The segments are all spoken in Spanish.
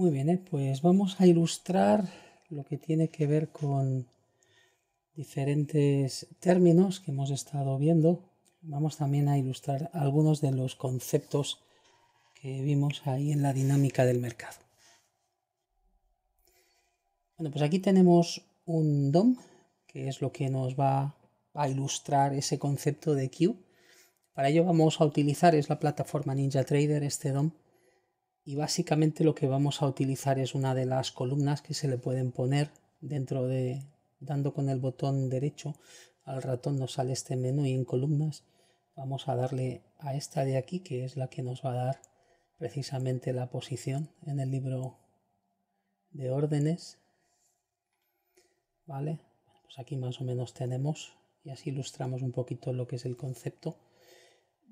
Muy bien, ¿eh? pues vamos a ilustrar lo que tiene que ver con diferentes términos que hemos estado viendo. Vamos también a ilustrar algunos de los conceptos que vimos ahí en la dinámica del mercado. Bueno, pues aquí tenemos un DOM, que es lo que nos va a ilustrar ese concepto de Q. Para ello vamos a utilizar, es la plataforma NinjaTrader, este DOM, y básicamente lo que vamos a utilizar es una de las columnas que se le pueden poner dentro de dando con el botón derecho al ratón nos sale este menú y en columnas vamos a darle a esta de aquí que es la que nos va a dar precisamente la posición en el libro de órdenes vale pues aquí más o menos tenemos y así ilustramos un poquito lo que es el concepto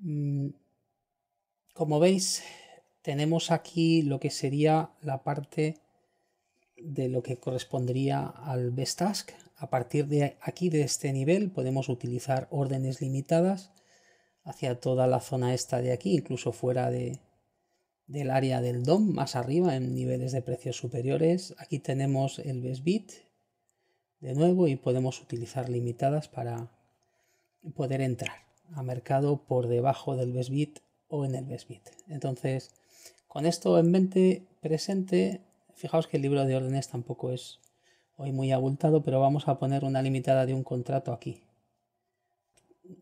mm, como veis tenemos aquí lo que sería la parte de lo que correspondería al best task. A partir de aquí, de este nivel, podemos utilizar órdenes limitadas hacia toda la zona esta de aquí, incluso fuera de, del área del DOM, más arriba, en niveles de precios superiores. Aquí tenemos el best bit de nuevo y podemos utilizar limitadas para poder entrar a mercado por debajo del best bit o en el best bit. Entonces, con esto en mente presente, fijaos que el libro de órdenes tampoco es hoy muy abultado, pero vamos a poner una limitada de un contrato aquí.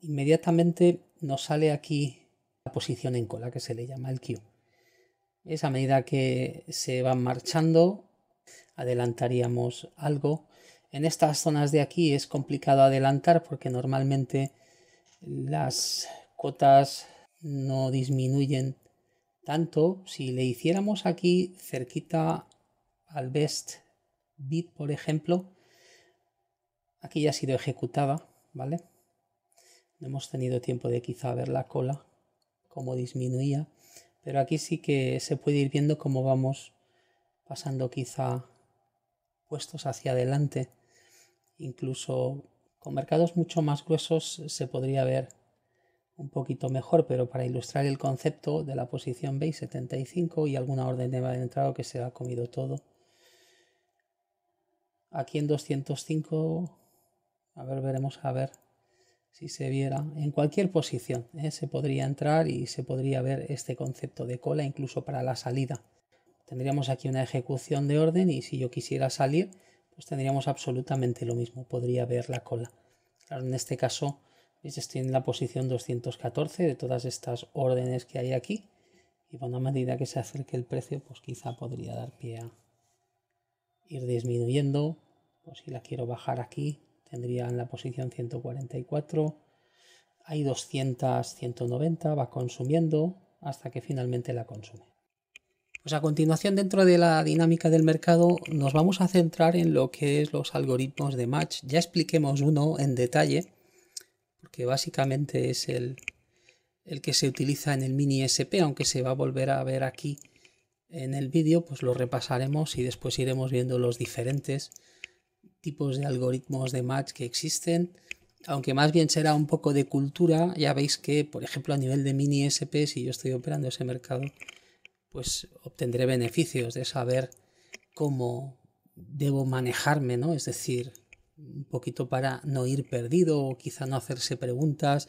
Inmediatamente nos sale aquí la posición en cola que se le llama el Q. Es a medida que se van marchando, adelantaríamos algo. En estas zonas de aquí es complicado adelantar porque normalmente las cotas no disminuyen tanto si le hiciéramos aquí cerquita al best bit, por ejemplo, aquí ya ha sido ejecutada, ¿vale? No hemos tenido tiempo de quizá ver la cola, cómo disminuía, pero aquí sí que se puede ir viendo cómo vamos pasando quizá puestos hacia adelante. Incluso con mercados mucho más gruesos se podría ver un poquito mejor, pero para ilustrar el concepto de la posición b 75 y alguna orden de entrada que se ha comido todo. Aquí en 205, a ver, veremos a ver si se viera. En cualquier posición ¿eh? se podría entrar y se podría ver este concepto de cola incluso para la salida. Tendríamos aquí una ejecución de orden y si yo quisiera salir, pues tendríamos absolutamente lo mismo, podría ver la cola. en este caso Estoy en la posición 214 de todas estas órdenes que hay aquí. Y bueno, a medida que se acerque el precio, pues quizá podría dar pie a ir disminuyendo. Pues si la quiero bajar aquí, tendría en la posición 144. Hay 200, 190, va consumiendo hasta que finalmente la consume. Pues a continuación, dentro de la dinámica del mercado, nos vamos a centrar en lo que es los algoritmos de match. Ya expliquemos uno en detalle, que básicamente es el, el que se utiliza en el mini SP, aunque se va a volver a ver aquí en el vídeo, pues lo repasaremos y después iremos viendo los diferentes tipos de algoritmos de match que existen, aunque más bien será un poco de cultura, ya veis que, por ejemplo, a nivel de mini SP, si yo estoy operando ese mercado, pues obtendré beneficios de saber cómo debo manejarme, ¿no? Es decir, un poquito para no ir perdido o quizá no hacerse preguntas,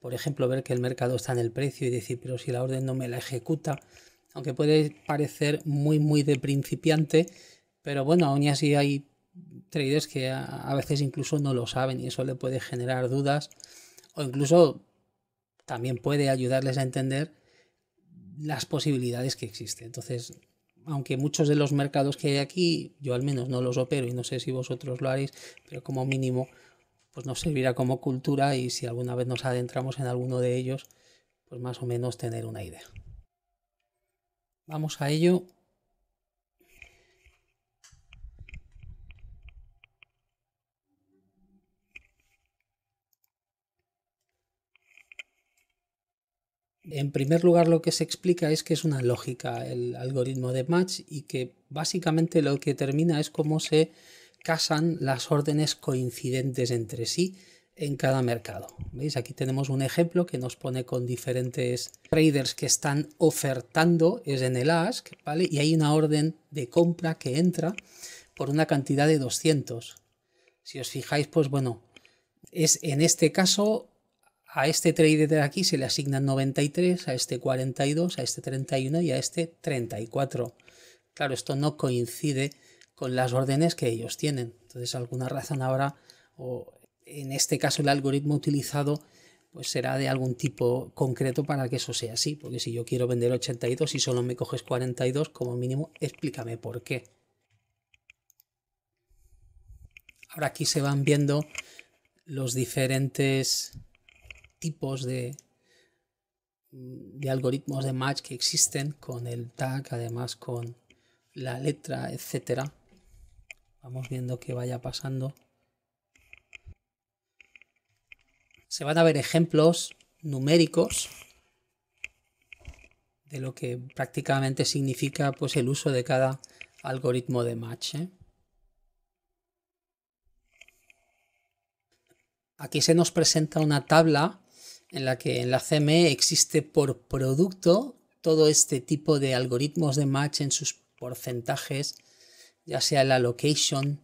por ejemplo, ver que el mercado está en el precio y decir, pero si la orden no me la ejecuta, aunque puede parecer muy, muy de principiante, pero bueno, aún así hay traders que a veces incluso no lo saben y eso le puede generar dudas o incluso también puede ayudarles a entender las posibilidades que existen. Entonces, aunque muchos de los mercados que hay aquí, yo al menos no los opero y no sé si vosotros lo haréis, pero como mínimo, pues nos servirá como cultura y si alguna vez nos adentramos en alguno de ellos, pues más o menos tener una idea. Vamos a ello En primer lugar, lo que se explica es que es una lógica el algoritmo de match y que básicamente lo que termina es cómo se casan las órdenes coincidentes entre sí en cada mercado. ¿Veis? Aquí tenemos un ejemplo que nos pone con diferentes traders que están ofertando, es en el ask, ¿vale? Y hay una orden de compra que entra por una cantidad de 200. Si os fijáis, pues bueno, es en este caso a este trader de aquí se le asignan 93, a este 42, a este 31 y a este 34. Claro, esto no coincide con las órdenes que ellos tienen. Entonces, alguna razón ahora, o en este caso el algoritmo utilizado, pues será de algún tipo concreto para que eso sea así. Porque si yo quiero vender 82 y solo me coges 42, como mínimo, explícame por qué. Ahora aquí se van viendo los diferentes tipos de, de algoritmos de match que existen con el tag, además con la letra, etcétera. Vamos viendo qué vaya pasando. Se van a ver ejemplos numéricos de lo que prácticamente significa pues, el uso de cada algoritmo de match. ¿eh? Aquí se nos presenta una tabla en la que en la CME existe por producto todo este tipo de algoritmos de match en sus porcentajes, ya sea el allocation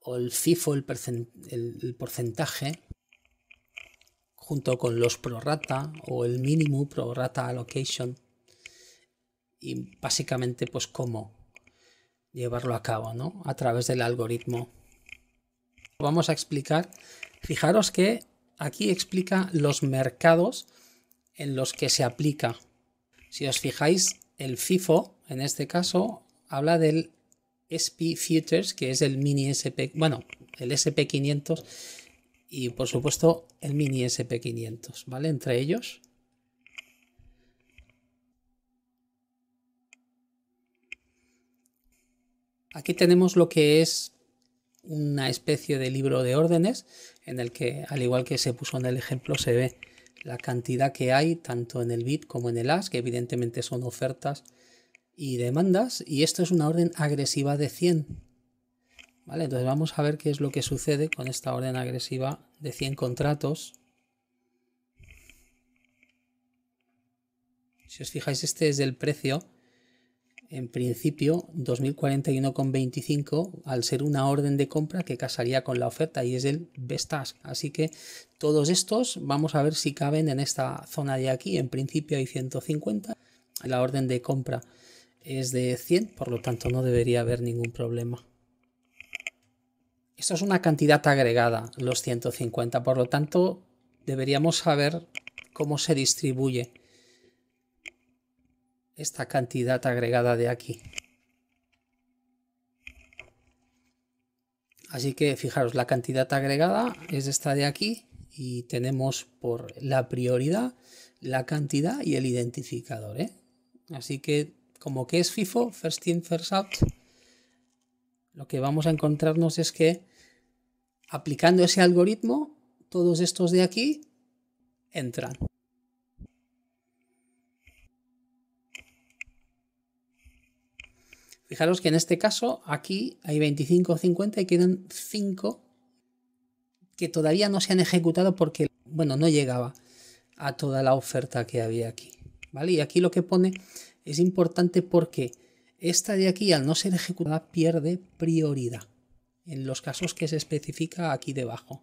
o el FIFO, el, porcentaje, junto con los prorata o el mínimo prorata allocation. Y básicamente, pues cómo llevarlo a cabo, ¿no? A través del algoritmo. Vamos a explicar. Fijaros que aquí explica los mercados en los que se aplica. Si os fijáis, el FIFO, en este caso, habla del SP Futures, que es el mini SP, bueno, el SP500 y por supuesto el mini SP500, ¿vale? Entre ellos. Aquí tenemos lo que es una especie de libro de órdenes en el que, al igual que se puso en el ejemplo, se ve la cantidad que hay tanto en el bid como en el AS que evidentemente son ofertas y demandas, y esto es una orden agresiva de 100. ¿Vale? Entonces vamos a ver qué es lo que sucede con esta orden agresiva de 100 contratos. Si os fijáis, este es el precio en principio 2041,25 al ser una orden de compra que casaría con la oferta y es el best Así que todos estos vamos a ver si caben en esta zona de aquí. En principio hay 150, la orden de compra es de 100, por lo tanto no debería haber ningún problema. Esto es una cantidad agregada, los 150, por lo tanto deberíamos saber cómo se distribuye esta cantidad agregada de aquí. Así que fijaros, la cantidad agregada es esta de aquí y tenemos por la prioridad, la cantidad y el identificador. ¿eh? Así que como que es FIFO, first in, first out, lo que vamos a encontrarnos es que aplicando ese algoritmo, todos estos de aquí entran. Fijaros que en este caso aquí hay 25 o 50 y quedan 5 que todavía no se han ejecutado porque, bueno, no llegaba a toda la oferta que había aquí. ¿Vale? Y aquí lo que pone es importante porque esta de aquí, al no ser ejecutada, pierde prioridad en los casos que se especifica aquí debajo.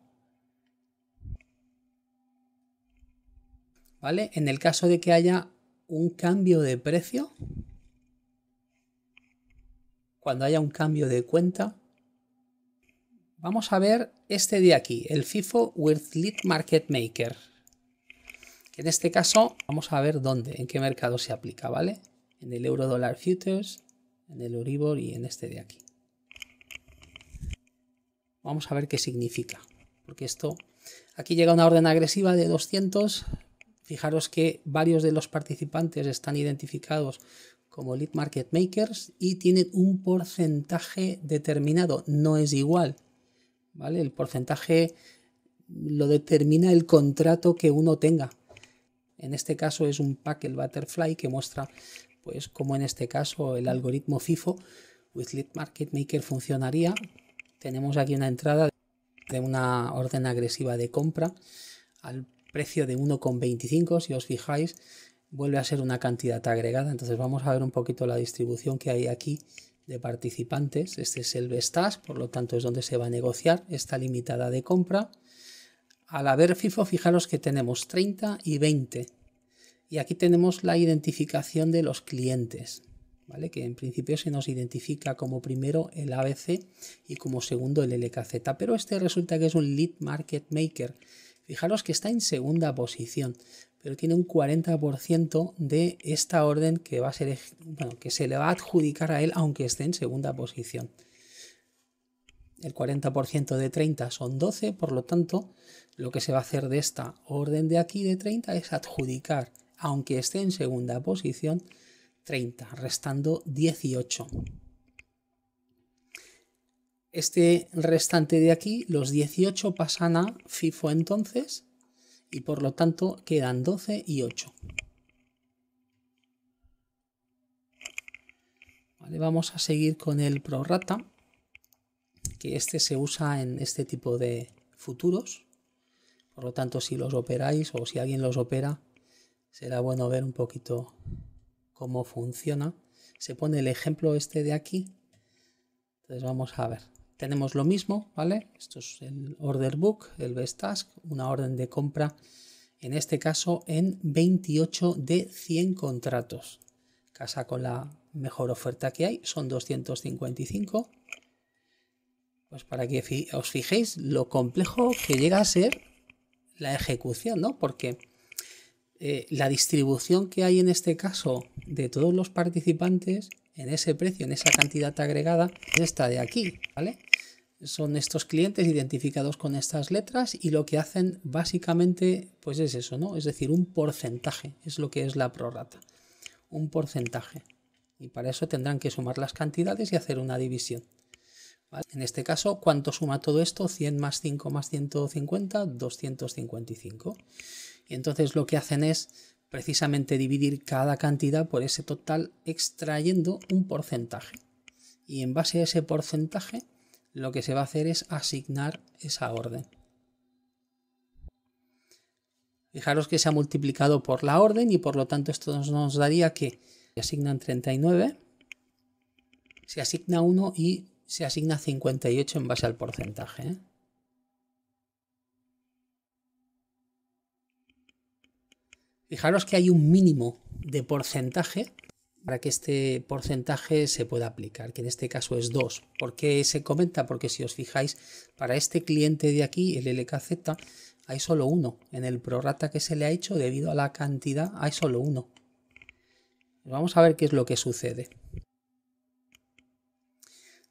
¿Vale? En el caso de que haya un cambio de precio, cuando haya un cambio de cuenta. Vamos a ver este de aquí, el FIFO with Lead Market Maker. en este caso vamos a ver dónde, en qué mercado se aplica, ¿vale? En el euro dólar futures, en el Euribor y en este de aquí. Vamos a ver qué significa, porque esto aquí llega una orden agresiva de 200. Fijaros que varios de los participantes están identificados como lead market makers y tienen un porcentaje determinado, no es igual, ¿vale? El porcentaje lo determina el contrato que uno tenga. En este caso es un pack el Butterfly que muestra pues como en este caso el algoritmo FIFO with lead market maker funcionaría. Tenemos aquí una entrada de una orden agresiva de compra al precio de 1,25 si os fijáis vuelve a ser una cantidad agregada. Entonces vamos a ver un poquito la distribución que hay aquí de participantes. Este es el Vestas, por lo tanto es donde se va a negociar esta limitada de compra. Al haber FIFO, fijaros que tenemos 30 y 20. Y aquí tenemos la identificación de los clientes, ¿vale? que en principio se nos identifica como primero el ABC y como segundo el LKZ, pero este resulta que es un Lead Market Maker. Fijaros que está en segunda posición pero tiene un 40% de esta orden que va a ser que se le va a adjudicar a él aunque esté en segunda posición. El 40% de 30 son 12, por lo tanto, lo que se va a hacer de esta orden de aquí de 30 es adjudicar, aunque esté en segunda posición, 30, restando 18. Este restante de aquí, los 18 pasan a FIFO entonces, y por lo tanto quedan 12 y 8. vamos a seguir con el prorata, que este se usa en este tipo de futuros. Por lo tanto, si los operáis o si alguien los opera, será bueno ver un poquito cómo funciona. Se pone el ejemplo este de aquí. Entonces vamos a ver tenemos lo mismo, ¿vale? Esto es el order book, el best task, una orden de compra, en este caso en 28 de 100 contratos. Casa con la mejor oferta que hay, son 255. Pues para que os fijéis lo complejo que llega a ser la ejecución, ¿no? Porque eh, la distribución que hay en este caso de todos los participantes en ese precio, en esa cantidad agregada, es esta de aquí, ¿vale? son estos clientes identificados con estas letras y lo que hacen básicamente pues es eso, ¿no? Es decir, un porcentaje, es lo que es la prorata. Un porcentaje. Y para eso tendrán que sumar las cantidades y hacer una división. En este caso, ¿cuánto suma todo esto? 100 más 5 más 150, 255. Y entonces lo que hacen es precisamente dividir cada cantidad por ese total extrayendo un porcentaje. Y en base a ese porcentaje lo que se va a hacer es asignar esa orden. Fijaros que se ha multiplicado por la orden y por lo tanto esto nos daría que se asignan 39, se asigna 1 y se asigna 58 en base al porcentaje. ¿eh? Fijaros que hay un mínimo de porcentaje para que este porcentaje se pueda aplicar, que en este caso es 2. ¿Por qué se comenta? Porque si os fijáis, para este cliente de aquí, el LKZ, hay solo uno. En el prorata que se le ha hecho, debido a la cantidad, hay solo uno. Vamos a ver qué es lo que sucede.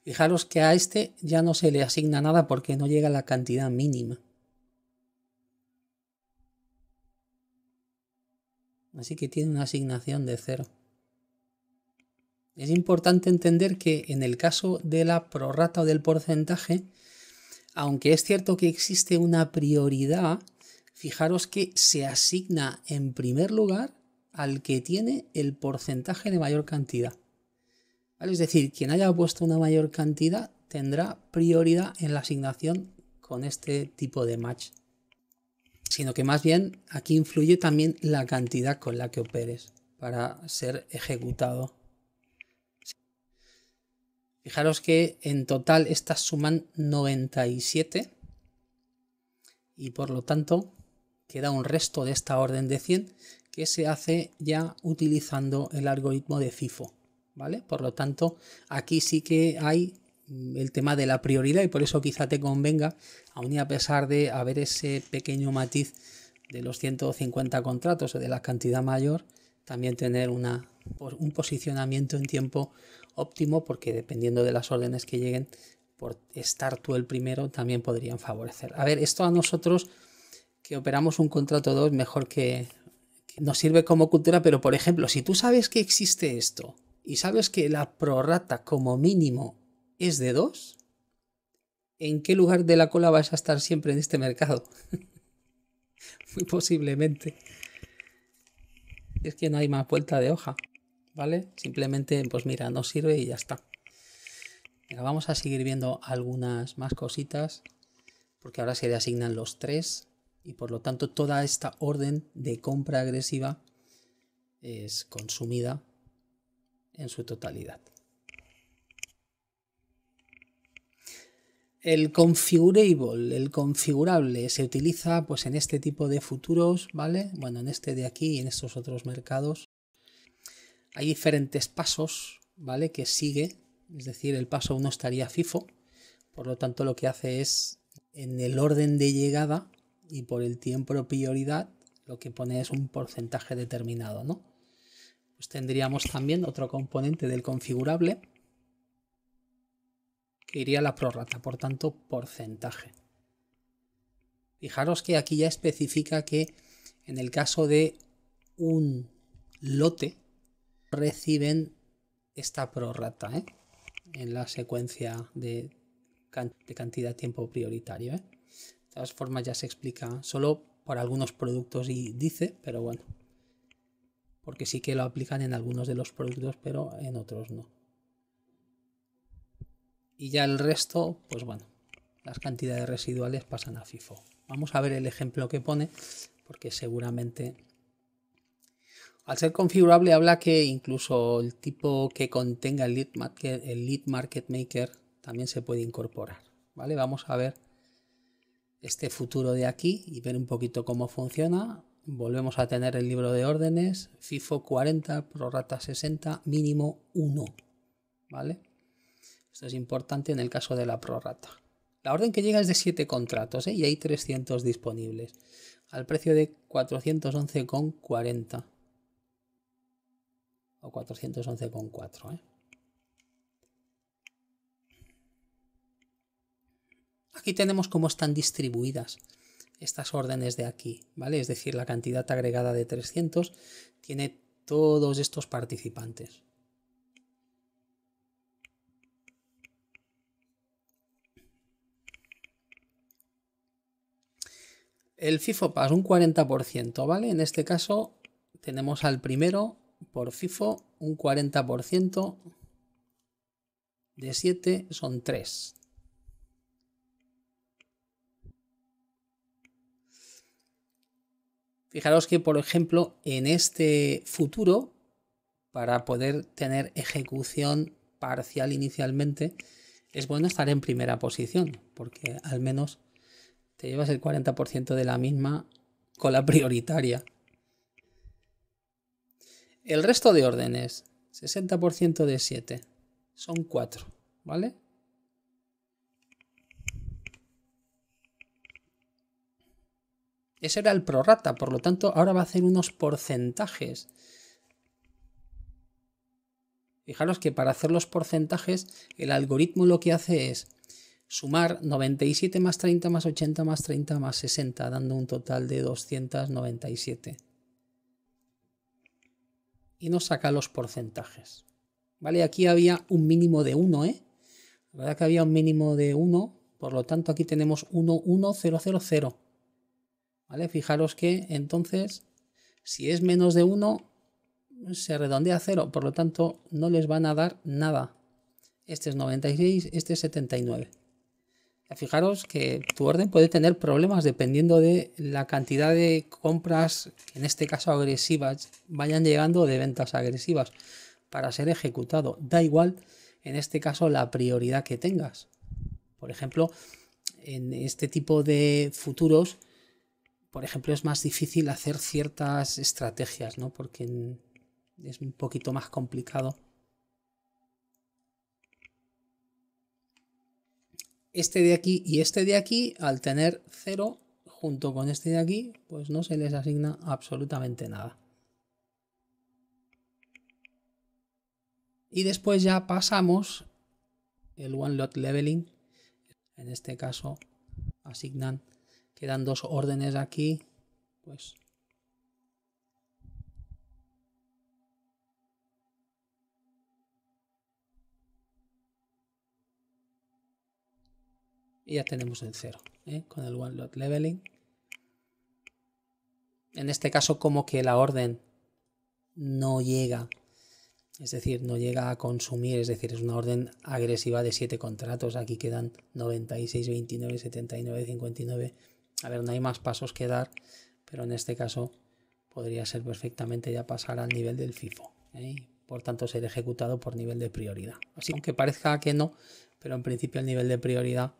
Fijaros que a este ya no se le asigna nada porque no llega a la cantidad mínima. Así que tiene una asignación de cero. Es importante entender que en el caso de la prorrata o del porcentaje, aunque es cierto que existe una prioridad, fijaros que se asigna en primer lugar al que tiene el porcentaje de mayor cantidad. Es decir, quien haya puesto una mayor cantidad tendrá prioridad en la asignación con este tipo de match. Sino que más bien aquí influye también la cantidad con la que operes para ser ejecutado. Fijaros que en total estas suman 97 y por lo tanto queda un resto de esta orden de 100 que se hace ya utilizando el algoritmo de FIFO, ¿vale? Por lo tanto, aquí sí que hay el tema de la prioridad y por eso quizá te convenga, aun y a pesar de haber ese pequeño matiz de los 150 contratos o de la cantidad mayor, también tener una, un posicionamiento en tiempo óptimo porque dependiendo de las órdenes que lleguen, por estar tú el primero también podrían favorecer. A ver, esto a nosotros que operamos un contrato 2 mejor que, nos sirve como cultura, pero por ejemplo, si tú sabes que existe esto y sabes que la prorrata como mínimo es de 2, ¿en qué lugar de la cola vas a estar siempre en este mercado? Muy posiblemente. Es que no hay más vuelta de hoja. Simplemente, pues mira, no sirve y ya está. vamos a seguir viendo algunas más cositas, porque ahora se le asignan los tres y por lo tanto toda esta orden de compra agresiva es consumida en su totalidad. El configurable, el configurable se utiliza pues en este tipo de futuros, ¿vale? Bueno, en este de aquí y en estos otros mercados hay diferentes pasos, ¿vale? Que sigue, es decir, el paso 1 estaría FIFO, por lo tanto lo que hace es en el orden de llegada y por el tiempo prioridad lo que pone es un porcentaje determinado, ¿no? Pues tendríamos también otro componente del configurable que iría a la prorrata, por tanto, porcentaje. Fijaros que aquí ya especifica que en el caso de un lote, reciben esta prorrata ¿eh? en la secuencia de, de cantidad tiempo prioritario. ¿eh? De todas formas ya se explica solo por algunos productos y dice, pero bueno, porque sí que lo aplican en algunos de los productos, pero en otros no. Y ya el resto, pues bueno, las cantidades residuales pasan a FIFO. Vamos a ver el ejemplo que pone, porque seguramente al ser configurable habla que incluso el tipo que contenga el lead, market, el market maker también se puede incorporar. ¿vale? Vamos a ver este futuro de aquí y ver un poquito cómo funciona. Volvemos a tener el libro de órdenes, FIFO 40, prorata 60, mínimo 1. ¿Vale? Esto es importante en el caso de la prorata. La orden que llega es de 7 contratos ¿eh? y hay 300 disponibles, al precio de 411,40. 411,4. ¿eh? Aquí tenemos cómo están distribuidas estas órdenes de aquí, ¿vale? Es decir, la cantidad agregada de 300 tiene todos estos participantes. El FIFO FIFOPAS un 40%, ¿vale? En este caso tenemos al primero por FIFO un 40% de 7 son 3. Fijaros que, por ejemplo, en este futuro, para poder tener ejecución parcial inicialmente, es bueno estar en primera posición, porque al menos te llevas el 40% de la misma cola prioritaria. El resto de órdenes, 60% de 7, son 4, ¿vale? Ese era el prorata, por lo tanto ahora va a hacer unos porcentajes. Fijaros que para hacer los porcentajes el algoritmo lo que hace es sumar 97 más 30 más 80 más 30 más 60, dando un total de 297 y nos saca los porcentajes. ¿Vale? Aquí había un mínimo de 1, ¿eh? La verdad que había un mínimo de 1, por lo tanto aquí tenemos 1, 1, 0, 0, 0. ¿Vale? Fijaros que entonces, si es menos de 1, se redondea a 0, por lo tanto no les van a dar nada. Este es 96, este es 79. Fijaros que tu orden puede tener problemas dependiendo de la cantidad de compras, en este caso agresivas, vayan llegando de ventas agresivas para ser ejecutado. Da igual, en este caso, la prioridad que tengas. Por ejemplo, en este tipo de futuros, por ejemplo, es más difícil hacer ciertas estrategias, ¿no? Porque es un poquito más complicado este de aquí y este de aquí, al tener cero junto con este de aquí, pues no se les asigna absolutamente nada. Y después ya pasamos el One Lot Leveling. En este caso asignan, quedan dos órdenes aquí, pues y ya tenemos el 0 ¿eh? con el one lot leveling. En este caso como que la orden no llega, es decir, no llega a consumir, es decir, es una orden agresiva de 7 contratos, aquí quedan 96, 29, 79, 59. A ver, no hay más pasos que dar, pero en este caso podría ser perfectamente ya pasar al nivel del FIFO. ¿eh? Por tanto, ser ejecutado por nivel de prioridad. Así aunque parezca que no, pero en principio el nivel de prioridad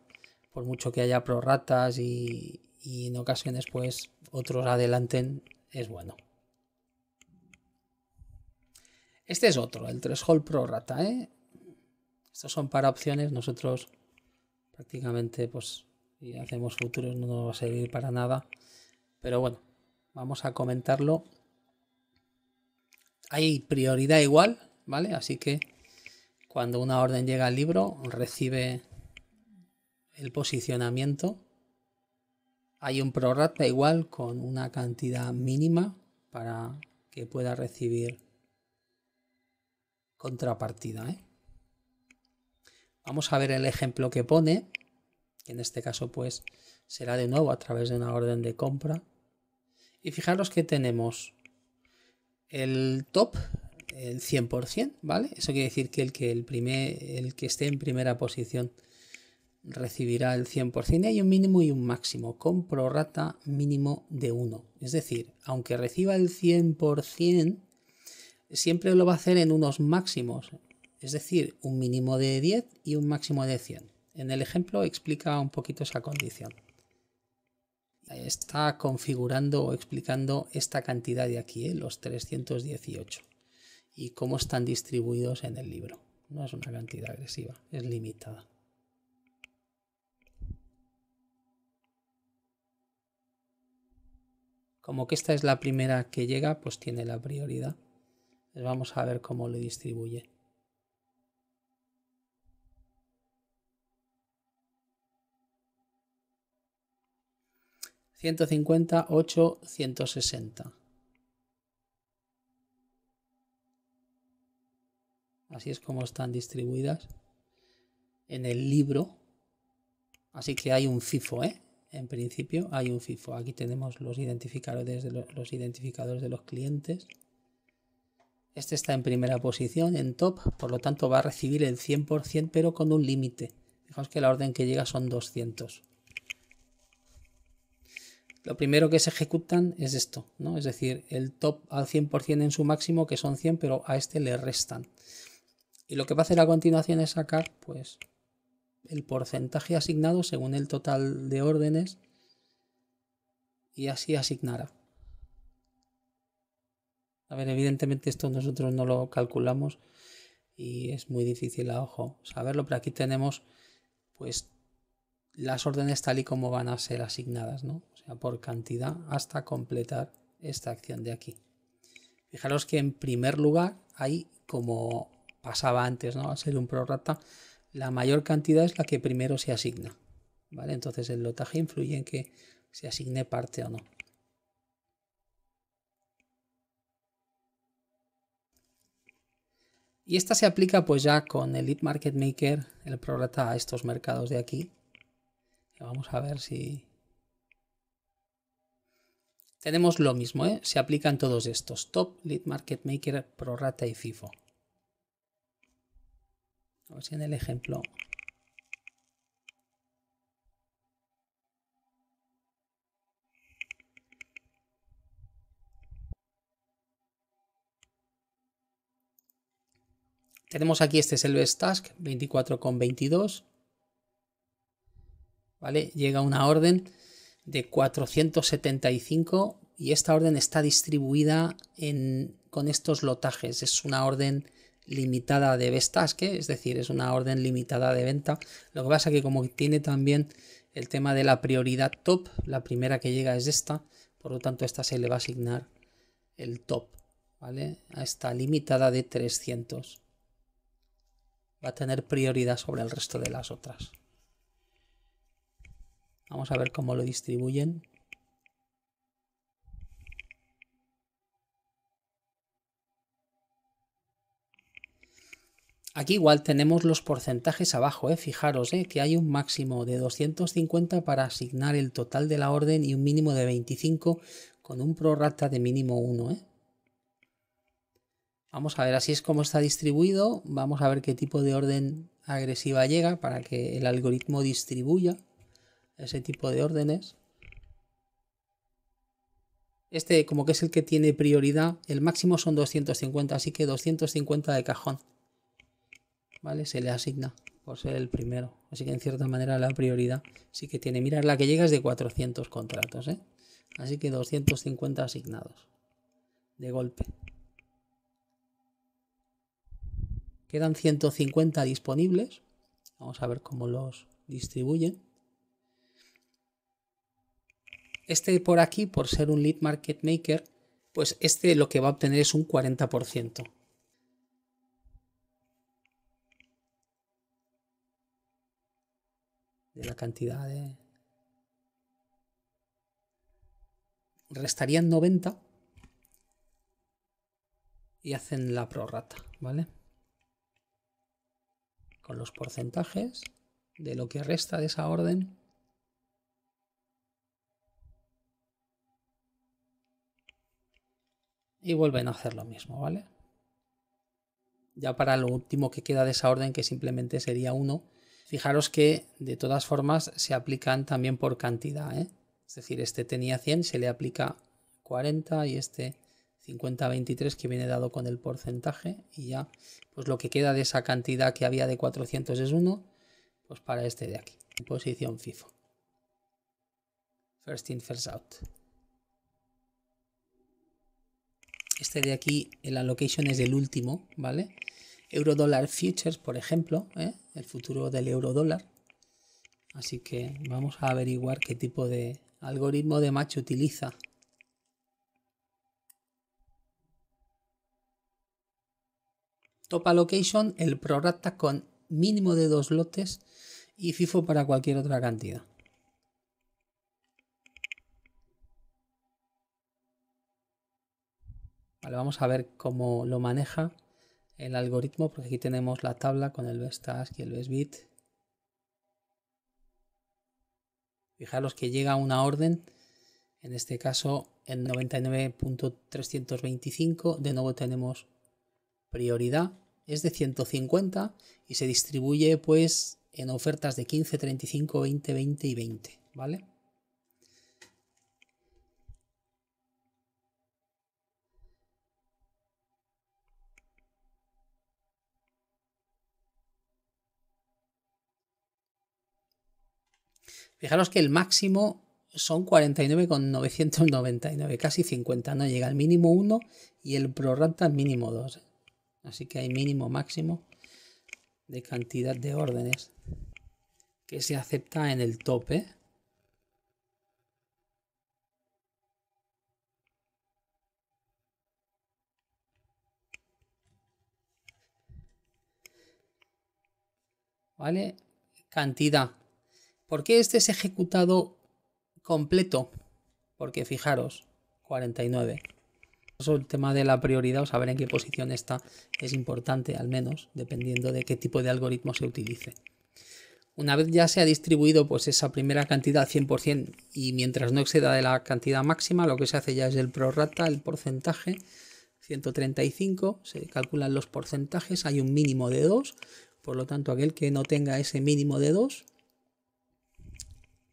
por mucho que haya prorratas y, y en ocasiones pues otros adelanten, es bueno. Este es otro, el 3-hole prorata. ¿eh? Estos son para opciones, nosotros prácticamente pues si hacemos futuros no nos va a servir para nada. Pero bueno, vamos a comentarlo. Hay prioridad igual, ¿vale? Así que cuando una orden llega al libro, recibe el posicionamiento. Hay un prorata igual con una cantidad mínima para que pueda recibir contrapartida. ¿eh? Vamos a ver el ejemplo que pone, que en este caso pues será de nuevo a través de una orden de compra. Y fijaros que tenemos el top, el 100%, ¿vale? Eso quiere decir que el que, el primer, el que esté en primera posición recibirá el 100% y hay un mínimo y un máximo, con prorata mínimo de 1. Es decir, aunque reciba el 100%, siempre lo va a hacer en unos máximos, es decir, un mínimo de 10 y un máximo de 100. En el ejemplo explica un poquito esa condición. Está configurando o explicando esta cantidad de aquí, ¿eh? los 318, y cómo están distribuidos en el libro. No es una cantidad agresiva, es limitada. Como que esta es la primera que llega, pues tiene la prioridad. Pues vamos a ver cómo lo distribuye. ¿150, 8, 160. Así es como están distribuidas en el libro. Así que hay un cifo, ¿eh? en principio hay un FIFO. Aquí tenemos los identificadores de los, clientes. Este está en primera posición, en top, por lo tanto va a recibir el 100%, pero con un límite. Fijaos que la orden que llega son 200. Lo primero que se ejecutan es esto, ¿no? es decir, el top al 100% en su máximo, que son 100, pero a este le restan. Y lo que va a hacer a continuación es sacar pues, el porcentaje asignado según el total de órdenes y así asignará. A ver, evidentemente esto nosotros no lo calculamos y es muy difícil a ojo saberlo, pero aquí tenemos pues las órdenes tal y como van a ser asignadas, ¿no? O sea, por cantidad hasta completar esta acción de aquí. Fijaros que en primer lugar hay como pasaba antes, ¿no? Al ser un prorata, la mayor cantidad es la que primero se asigna. ¿vale? Entonces el lotaje influye en que se asigne parte o no. Y esta se aplica pues ya con el lead market maker, el prorata a estos mercados de aquí. Vamos a ver si... Tenemos lo mismo, ¿eh? se aplican todos estos. Top, lead market maker, prorata y FIFO. A ver en el ejemplo. Tenemos aquí este Selves Task 24,22. ¿Vale? Llega una orden de 475 y esta orden está distribuida en, con estos lotajes. Es una orden limitada de que es decir, es una orden limitada de venta. Lo que pasa que como tiene también el tema de la prioridad top, la primera que llega es esta, por lo tanto esta se le va a asignar el top, ¿vale? A esta limitada de 300. Va a tener prioridad sobre el resto de las otras. Vamos a ver cómo lo distribuyen. Aquí igual tenemos los porcentajes abajo, ¿eh? fijaros ¿eh? que hay un máximo de 250 para asignar el total de la orden y un mínimo de 25 con un prorata de mínimo 1. ¿eh? Vamos a ver, así es como está distribuido, vamos a ver qué tipo de orden agresiva llega para que el algoritmo distribuya ese tipo de órdenes. Este como que es el que tiene prioridad, el máximo son 250, así que 250 de cajón. Se le asigna por ser el primero. Así que en cierta manera la prioridad sí que tiene. Mirar, la que llega es de 400 contratos, ¿eh? Así que 250 asignados. De golpe. Quedan 150 disponibles. Vamos a ver cómo los distribuyen. Este por aquí, por ser un lead market maker, pues este lo que va a obtener es un 40%. de la cantidad de... Restarían 90 y hacen la prorrata, ¿vale? Con los porcentajes de lo que resta de esa orden. Y vuelven a hacer lo mismo, ¿vale? Ya para lo último que queda de esa orden, que simplemente sería 1, Fijaros que de todas formas se aplican también por cantidad. ¿eh? Es decir, este tenía 100, se le aplica 40 y este 50-23 que viene dado con el porcentaje y ya pues lo que queda de esa cantidad que había de 400 es 1, pues para este de aquí, posición FIFO. First in, first out. Este de aquí, el allocation es el último, ¿vale? Eurodollar Futures, por ejemplo, ¿eh? el futuro del eurodólar. Así que vamos a averiguar qué tipo de algoritmo de match utiliza. Top Allocation, el prorata con mínimo de dos lotes y FIFO para cualquier otra cantidad. vamos a ver cómo lo maneja el algoritmo, porque aquí tenemos la tabla con el best task y el best bit Fijaros que llega una orden, en este caso en 99.325, de nuevo tenemos prioridad, es de 150 y se distribuye pues en ofertas de 15, 35, 20, 20 y 20, ¿vale? Fijaros que el máximo son 49,999, casi 50, no llega al mínimo 1 y el prorata al mínimo 2. ¿eh? Así que hay mínimo máximo de cantidad de órdenes que se acepta en el tope. ¿Vale? Cantidad ¿Por qué este es ejecutado completo? Porque fijaros, 49. Eso el tema de la prioridad o saber en qué posición está es importante, al menos, dependiendo de qué tipo de algoritmo se utilice. Una vez ya se ha distribuido pues, esa primera cantidad 100% y mientras no exceda de la cantidad máxima, lo que se hace ya es el prorata, el porcentaje, 135, se calculan los porcentajes, hay un mínimo de 2, por lo tanto aquel que no tenga ese mínimo de 2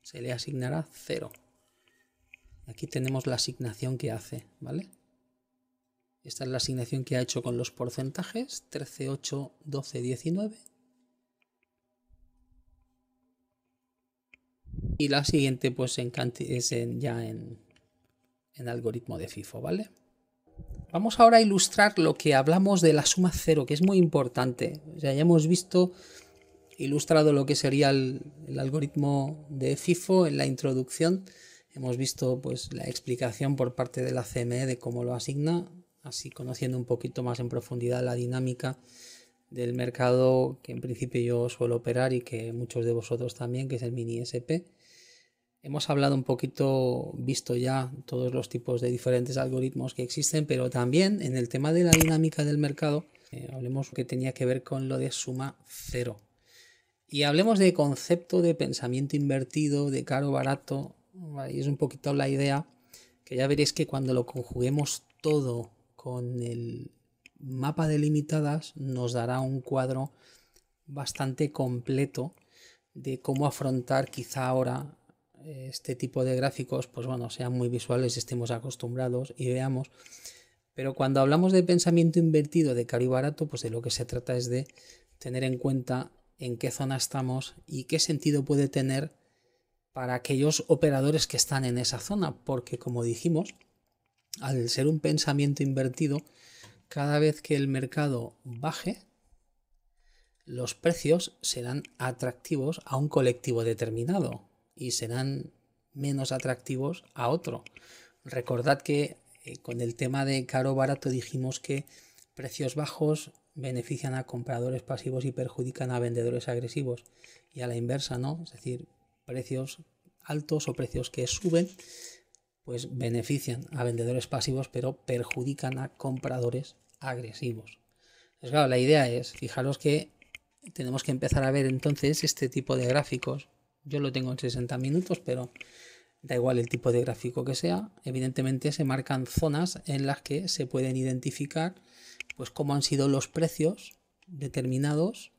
se le asignará 0. Aquí tenemos la asignación que hace, ¿vale? Esta es la asignación que ha hecho con los porcentajes, 13, 8, 12, 19. Y la siguiente pues es ya en, en algoritmo de FIFO, ¿vale? Vamos ahora a ilustrar lo que hablamos de la suma cero, que es muy importante. ya hemos visto ilustrado lo que sería el, algoritmo de FIFO en la introducción. Hemos visto pues, la explicación por parte de la CME de cómo lo asigna, así conociendo un poquito más en profundidad la dinámica del mercado que en principio yo suelo operar y que muchos de vosotros también, que es el mini SP. Hemos hablado un poquito, visto ya todos los tipos de diferentes algoritmos que existen, pero también en el tema de la dinámica del mercado, eh, hablemos que tenía que ver con lo de suma cero. Y hablemos de concepto de pensamiento invertido, de caro barato, es un poquito la idea, que ya veréis que cuando lo conjuguemos todo con el mapa de limitadas nos dará un cuadro bastante completo de cómo afrontar quizá ahora eh, este tipo de gráficos, pues bueno, sean muy visuales, estemos acostumbrados y veamos. Pero cuando hablamos de pensamiento invertido de caro y barato, pues de lo que se trata es de tener en cuenta en qué zona estamos y qué sentido puede tener para aquellos operadores que están en esa zona, porque como dijimos, al ser un pensamiento invertido, cada vez que el mercado baje, los precios serán atractivos a un colectivo determinado y serán menos atractivos a otro. Recordad que eh, con el tema de caro barato dijimos que precios bajos benefician a compradores pasivos y perjudican a vendedores agresivos y a la inversa, ¿no? Es decir, precios altos o precios que suben pues benefician a vendedores pasivos pero perjudican a compradores agresivos. claro, la idea es, fijaros que tenemos que empezar a ver entonces este tipo de gráficos. Yo lo tengo en 60 minutos, pero da igual el tipo de gráfico que sea. Evidentemente se marcan zonas en las que se pueden identificar pues cómo han sido los precios determinados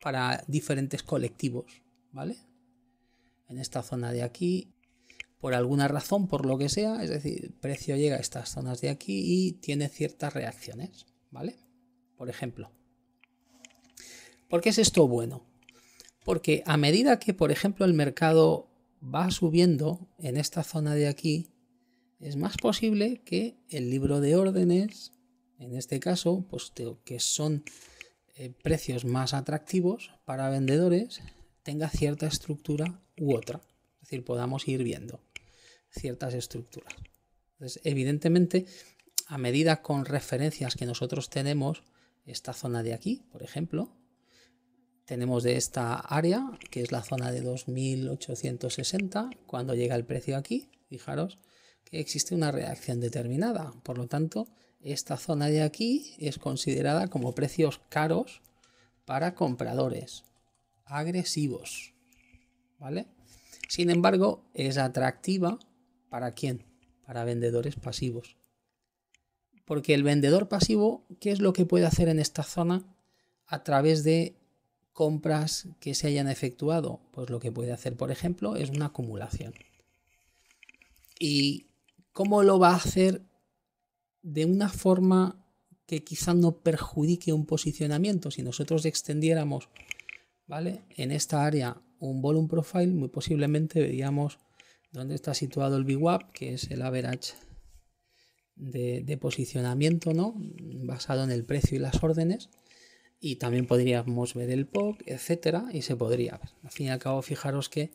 para diferentes colectivos, ¿vale? En esta zona de aquí, por alguna razón, por lo que sea, es decir, el precio llega a estas zonas de aquí y tiene ciertas reacciones, ¿vale? Por ejemplo, ¿por qué es esto bueno? Porque a medida que, por ejemplo, el mercado va subiendo en esta zona de aquí, es más posible que el libro de órdenes, en este caso, pues que son eh, precios más atractivos para vendedores, tenga cierta estructura u otra. Es decir, podamos ir viendo ciertas estructuras. Entonces, evidentemente, a medida con referencias que nosotros tenemos, esta zona de aquí, por ejemplo, tenemos de esta área, que es la zona de 2860, cuando llega el precio aquí, fijaros, que existe una reacción determinada. Por lo tanto, esta zona de aquí es considerada como precios caros para compradores agresivos. ¿Vale? Sin embargo, es atractiva para quién? Para vendedores pasivos. Porque el vendedor pasivo, ¿qué es lo que puede hacer en esta zona a través de compras que se hayan efectuado? Pues lo que puede hacer, por ejemplo, es una acumulación. Y cómo lo va a hacer de una forma que quizá no perjudique un posicionamiento. Si nosotros extendiéramos ¿vale? en esta área un volume profile, muy posiblemente veríamos dónde está situado el VWAP, que es el average de, posicionamiento, ¿no? basado en el precio y las órdenes. Y también podríamos ver el POC, etcétera, y se podría ver. Al fin y al cabo, fijaros que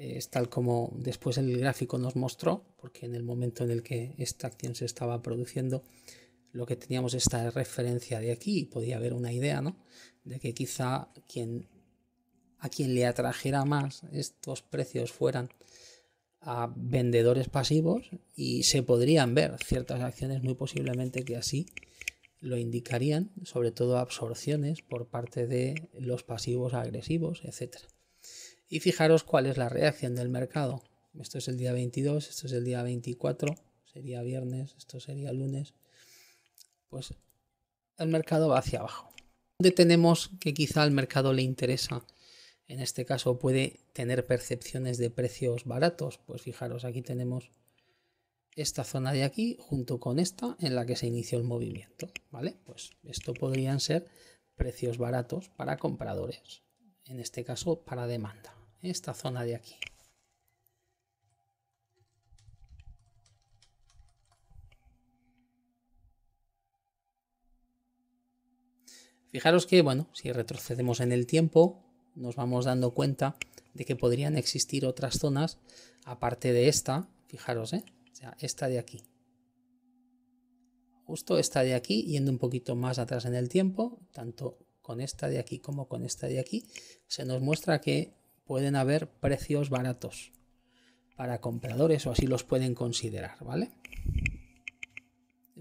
es tal como después el gráfico nos mostró, porque en el momento en el que esta acción se estaba produciendo, lo que teníamos esta referencia de aquí, podía haber una idea, ¿no? De que quizá quien, a quien le atrajera más estos precios fueran a vendedores pasivos y se podrían ver ciertas acciones muy posiblemente que así lo indicarían, sobre todo absorciones por parte de los pasivos agresivos, etcétera y fijaros cuál es la reacción del mercado. Esto es el día 22, esto es el día 24, sería viernes, esto sería lunes. Pues el mercado va hacia abajo. Donde tenemos que quizá al mercado le interesa? En este caso puede tener percepciones de precios baratos. Pues fijaros, aquí tenemos esta zona de aquí junto con esta en la que se inició el movimiento. ¿Vale? Pues esto podrían ser precios baratos para compradores. En este caso, para demanda esta zona de aquí. Fijaros que, bueno, si retrocedemos en el tiempo, nos vamos dando cuenta de que podrían existir otras zonas aparte de esta, fijaros, ¿eh? esta de aquí. Justo esta de aquí, yendo un poquito más atrás en el tiempo, tanto con esta de aquí como con esta de aquí, se nos muestra que pueden haber precios baratos para compradores o así los pueden considerar, ¿vale?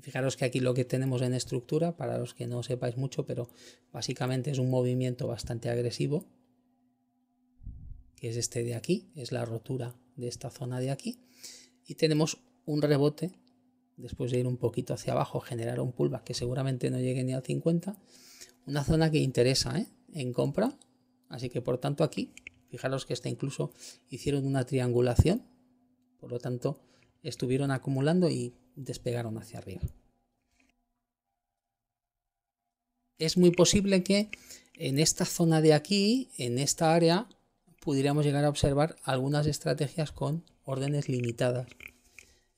Fijaros que aquí lo que tenemos en estructura, para los que no sepáis mucho, pero básicamente es un movimiento bastante agresivo, que es este de aquí, es la rotura de esta zona de aquí, y tenemos un rebote, después de ir un poquito hacia abajo, generar un pullback que seguramente no llegue ni al 50, una zona que interesa ¿eh? en compra, así que por tanto aquí Fijaros que esta incluso hicieron una triangulación, por lo tanto estuvieron acumulando y despegaron hacia arriba. Es muy posible que en esta zona de aquí, en esta área, pudiéramos llegar a observar algunas estrategias con órdenes limitadas.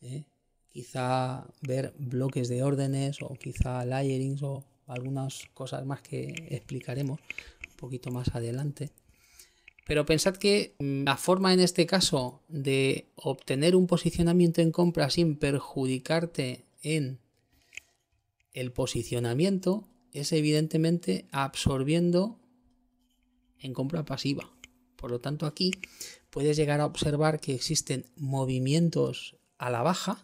¿eh? Quizá ver bloques de órdenes o quizá layerings o algunas cosas más que explicaremos un poquito más adelante. Pero pensad que mm, la forma en este caso de obtener un posicionamiento en compra sin perjudicarte en el posicionamiento es evidentemente absorbiendo en compra pasiva. Por lo tanto, aquí puedes llegar a observar que existen movimientos a la baja,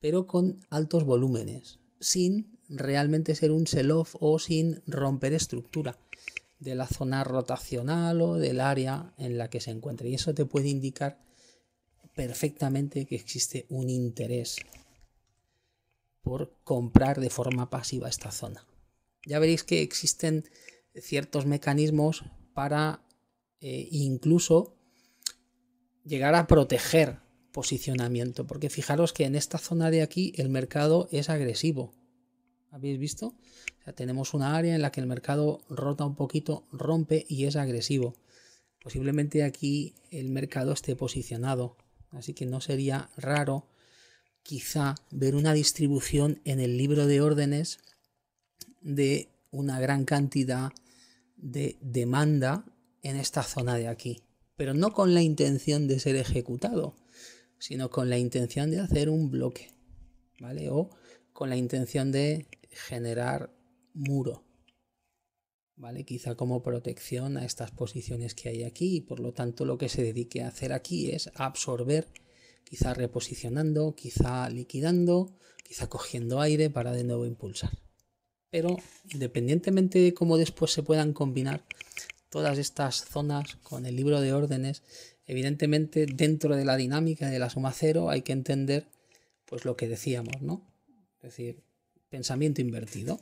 pero con altos volúmenes, sin realmente ser un sell-off o sin romper estructura de la zona rotacional o del área en la que se encuentra. Y eso te puede indicar perfectamente que existe un interés por comprar de forma pasiva esta zona. Ya veréis que existen ciertos mecanismos para eh, incluso llegar a proteger posicionamiento, porque fijaros que en esta zona de aquí el mercado es agresivo habéis visto, tenemos una área en la que el mercado rota un poquito, rompe y es agresivo. Posiblemente aquí el mercado esté posicionado, así que no sería raro quizá ver una distribución en el libro de órdenes de una gran cantidad de demanda en esta zona de aquí, pero no con la intención de ser ejecutado, sino con la intención de hacer un bloque, ¿vale? O con la intención de generar muro, ¿vale? Quizá como protección a estas posiciones que hay aquí y por lo tanto lo que se dedique a hacer aquí es absorber, quizá reposicionando, quizá liquidando, quizá cogiendo aire para de nuevo impulsar. Pero independientemente de cómo después se puedan combinar todas estas zonas con el libro de órdenes, evidentemente dentro de la dinámica de la suma cero hay que entender pues lo que decíamos, ¿no? Es decir, pensamiento invertido.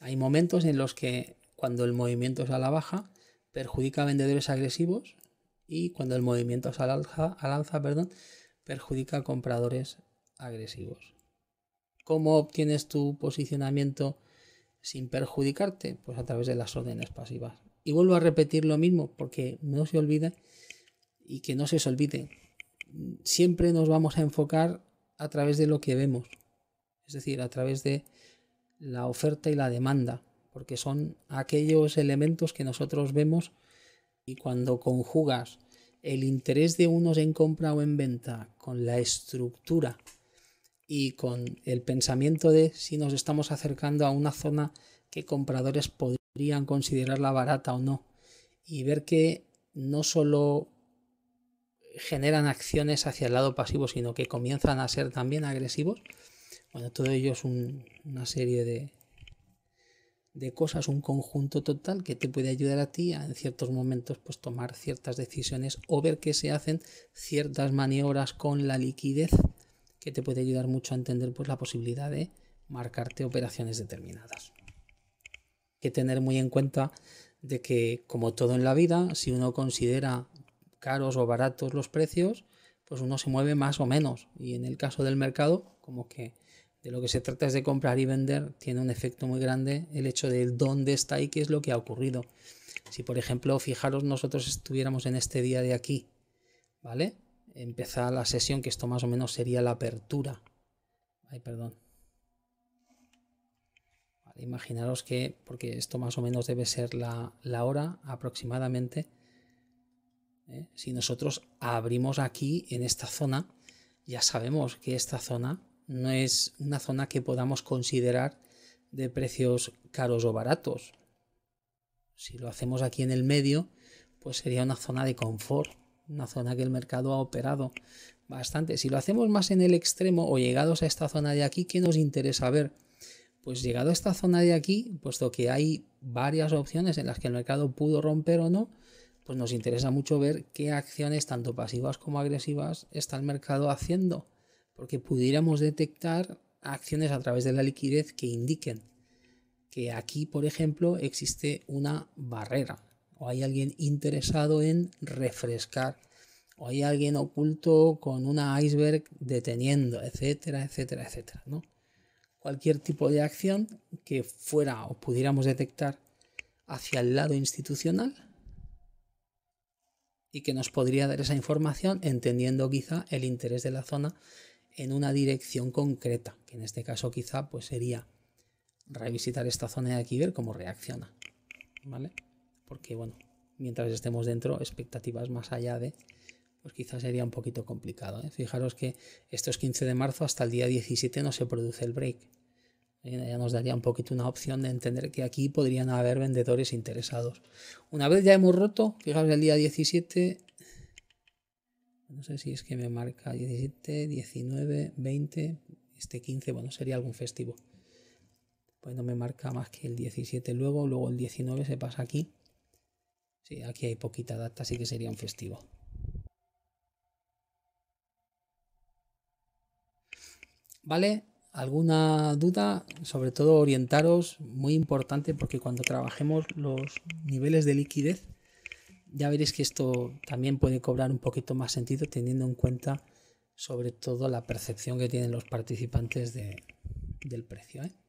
Hay momentos en los que cuando el movimiento es a la baja perjudica a vendedores agresivos y cuando el movimiento es al alza, alza perdón, perjudica a compradores agresivos. ¿Cómo obtienes tu posicionamiento sin perjudicarte? Pues a través de las órdenes pasivas. Y vuelvo a repetir lo mismo porque no se olvide y que no se os olvide. Siempre nos vamos a enfocar a través de lo que vemos es decir, a través de la oferta y la demanda, porque son aquellos elementos que nosotros vemos y cuando conjugas el interés de unos en compra o en venta con la estructura y con el pensamiento de si nos estamos acercando a una zona que compradores podrían considerarla barata o no, y ver que no solo generan acciones hacia el lado pasivo, sino que comienzan a ser también agresivos, bueno, todo ello es una serie de, cosas, un conjunto total que te puede ayudar a ti en ciertos momentos pues, tomar ciertas decisiones o ver que se hacen ciertas maniobras con la liquidez que te puede ayudar mucho a entender pues, la posibilidad de marcarte operaciones determinadas. Hay que tener muy en cuenta de que, como todo en la vida, si uno considera caros o baratos los precios, pues uno se mueve más o menos. Y en el caso del mercado, como que de lo que se trata es de comprar y vender, tiene un efecto muy grande el hecho de dónde está y qué es lo que ha ocurrido. Si, por ejemplo, fijaros, nosotros estuviéramos en este día de aquí, ¿vale? Empezar la sesión, que esto más o menos sería la apertura. Ay, perdón. imaginaros que, porque esto más o menos debe ser la, hora aproximadamente, ¿eh? si nosotros abrimos aquí en esta zona, ya sabemos que esta zona no es una zona que podamos considerar de precios caros o baratos. Si lo hacemos aquí en el medio, pues sería una zona de confort, una zona que el mercado ha operado bastante. Si lo hacemos más en el extremo o llegados a esta zona de aquí, ¿qué nos interesa ver? Pues llegado a esta zona de aquí, puesto que hay varias opciones en las que el mercado pudo romper o no, pues nos interesa mucho ver qué acciones tanto pasivas como agresivas está el mercado haciendo porque pudiéramos detectar acciones a través de la liquidez que indiquen que aquí, por ejemplo, existe una barrera o hay alguien interesado en refrescar o hay alguien oculto con una iceberg deteniendo, etcétera, etcétera, etcétera, ¿no? Cualquier tipo de acción que fuera o pudiéramos detectar hacia el lado institucional y que nos podría dar esa información entendiendo quizá el interés de la zona en una dirección concreta, que en este caso quizá pues sería revisitar esta zona de aquí y ver cómo reacciona, ¿vale? Porque bueno, mientras estemos dentro, expectativas más allá de, pues quizás sería un poquito complicado. ¿eh? Fijaros que esto es 15 de marzo hasta el día 17 no se produce el break. ¿eh? Ya nos daría un poquito una opción de entender que aquí podrían haber vendedores interesados. Una vez ya hemos roto, fijaros el día 17, no sé si es que me marca 17, 19, 20, este 15, bueno, sería algún festivo. Pues no me marca más que el 17 luego, luego el 19 se pasa aquí. Sí, aquí hay poquita data, así que sería un festivo. ¿Vale? ¿Alguna duda? Sobre todo orientaros, muy importante porque cuando trabajemos los niveles de liquidez, ya veréis que esto también puede cobrar un poquito más sentido teniendo en cuenta sobre todo la percepción que tienen los participantes del precio. ¿eh?